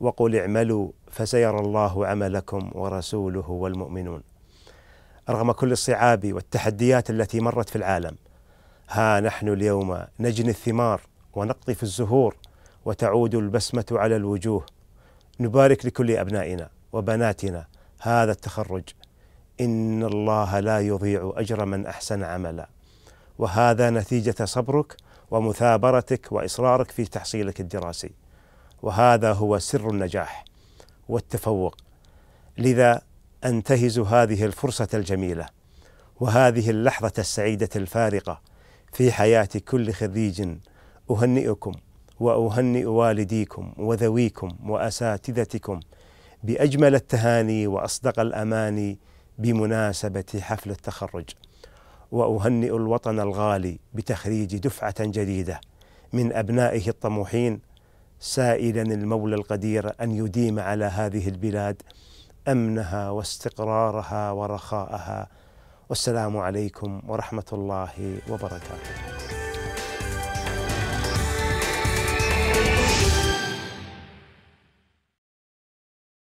وقل اعملوا فسيرى الله عملكم ورسوله والمؤمنون رغم كل الصعاب والتحديات التي مرت في العالم ها نحن اليوم نجني الثمار ونقطف الزهور وتعود البسمة على الوجوه نبارك لكل أبنائنا وبناتنا هذا التخرج إن الله لا يضيع أجر من أحسن عملا وهذا نتيجة صبرك ومثابرتك وإصرارك في تحصيلك الدراسي وهذا هو سر النجاح والتفوق لذا انتهز هذه الفرصه الجميله وهذه اللحظه السعيده الفارقه في حياه كل خريج اهنئكم واهنئ والديكم وذويكم واساتذتكم باجمل التهاني واصدق الاماني بمناسبه حفل التخرج واهنئ الوطن الغالي بتخريج دفعه جديده من ابنائه الطموحين سائلا المولى القدير ان يديم على هذه البلاد امنها واستقرارها ورخاءها والسلام عليكم ورحمه الله وبركاته